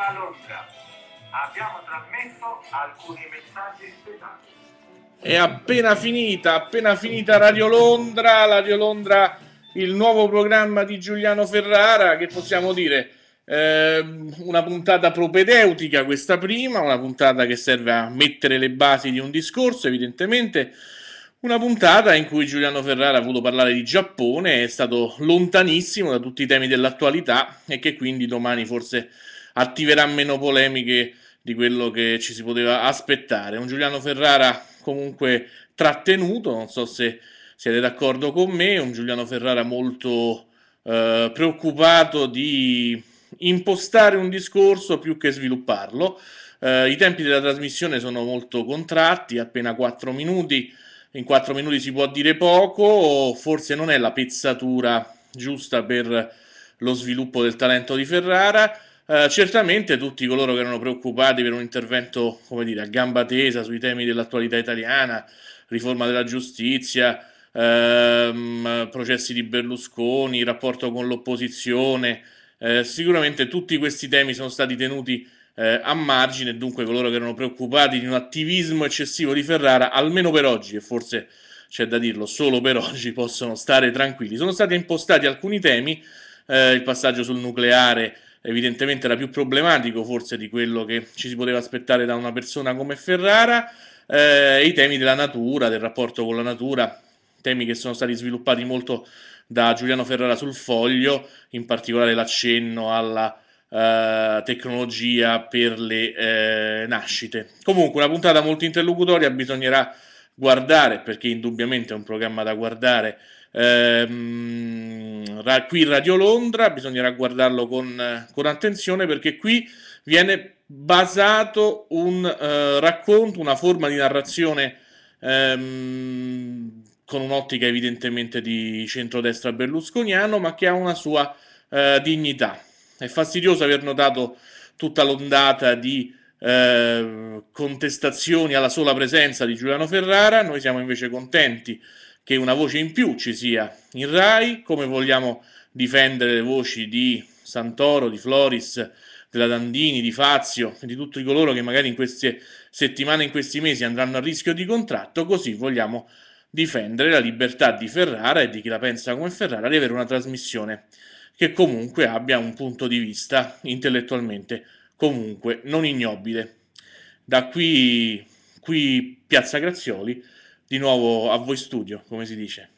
Paola Londra. Abbiamo trasmesso alcuni messaggi speciali. È appena finita, appena finita Radio Londra, Radio Londra, il nuovo programma di Giuliano Ferrara, che possiamo dire eh, una puntata propedeutica questa prima, una puntata che serve a mettere le basi di un discorso, evidentemente una puntata in cui Giuliano Ferrara ha voluto parlare di Giappone, è stato lontanissimo da tutti i temi dell'attualità e che quindi domani forse attiverà meno polemiche di quello che ci si poteva aspettare. Un Giuliano Ferrara comunque trattenuto, non so se siete d'accordo con me, un Giuliano Ferrara molto eh, preoccupato di impostare un discorso più che svilupparlo. Eh, I tempi della trasmissione sono molto contratti, appena 4 minuti, in 4 minuti si può dire poco, forse non è la pezzatura giusta per lo sviluppo del talento di Ferrara eh, certamente tutti coloro che erano preoccupati per un intervento, come dire, a gamba tesa sui temi dell'attualità italiana, riforma della giustizia, ehm, processi di Berlusconi, rapporto con l'opposizione, eh, sicuramente tutti questi temi sono stati tenuti eh, a margine, dunque coloro che erano preoccupati di un attivismo eccessivo di Ferrara, almeno per oggi, e forse c'è da dirlo solo per oggi, possono stare tranquilli. Sono stati impostati alcuni temi, eh, il passaggio sul nucleare, evidentemente era più problematico forse di quello che ci si poteva aspettare da una persona come Ferrara, eh, i temi della natura, del rapporto con la natura, temi che sono stati sviluppati molto da Giuliano Ferrara sul foglio, in particolare l'accenno alla eh, tecnologia per le eh, nascite. Comunque una puntata molto interlocutoria, bisognerà guardare, perché indubbiamente è un programma da guardare. Ehm, qui Radio Londra bisognerà guardarlo con, con attenzione perché qui viene basato un eh, racconto, una forma di narrazione ehm, con un'ottica evidentemente di centrodestra berlusconiano, ma che ha una sua eh, dignità. È fastidioso aver notato tutta l'ondata di Ehm, contestazioni alla sola presenza di Giuliano Ferrara, noi siamo invece contenti che una voce in più ci sia in Rai, come vogliamo difendere le voci di Santoro, di Floris, della Dandini, di Fazio, di tutti coloro che magari in queste settimane, in questi mesi andranno a rischio di contratto, così vogliamo difendere la libertà di Ferrara e di chi la pensa come Ferrara di avere una trasmissione che comunque abbia un punto di vista intellettualmente comunque non ignobile. Da qui, qui Piazza Grazioli, di nuovo a voi studio, come si dice.